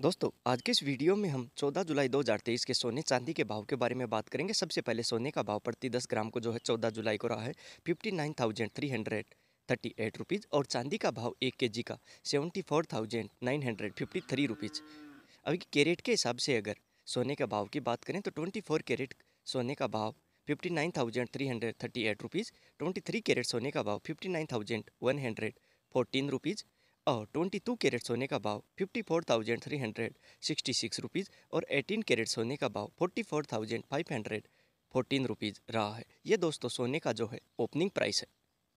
दोस्तों आज के इस वीडियो में हम 14 जुलाई 2023 के सोने चांदी के भाव के बारे में बात करेंगे सबसे पहले सोने का भाव प्रति 10 ग्राम को जो है 14 जुलाई को रहा है fifty nine thousand three hundred thirty eight rupees और चांदी का भाव एक के जी का seventy four thousand nine hundred fifty three rupees अभी कैरेट के हिसाब से अगर सोने का भाव की बात करें तो ट्वेंटी फोर कैरेट सोने का भाव fifty nine thousand three hundred thirty eight rupees twenty three carat सोने का भाव fifty nine thousand one hundred fourteen rupees और 22 कैरेट सोने का भाव 54,366 रुपीस और 18 कैरेट सोने का भाव 44,514 रुपीस रहा है ये दोस्तों सोने का जो है ओपनिंग प्राइस है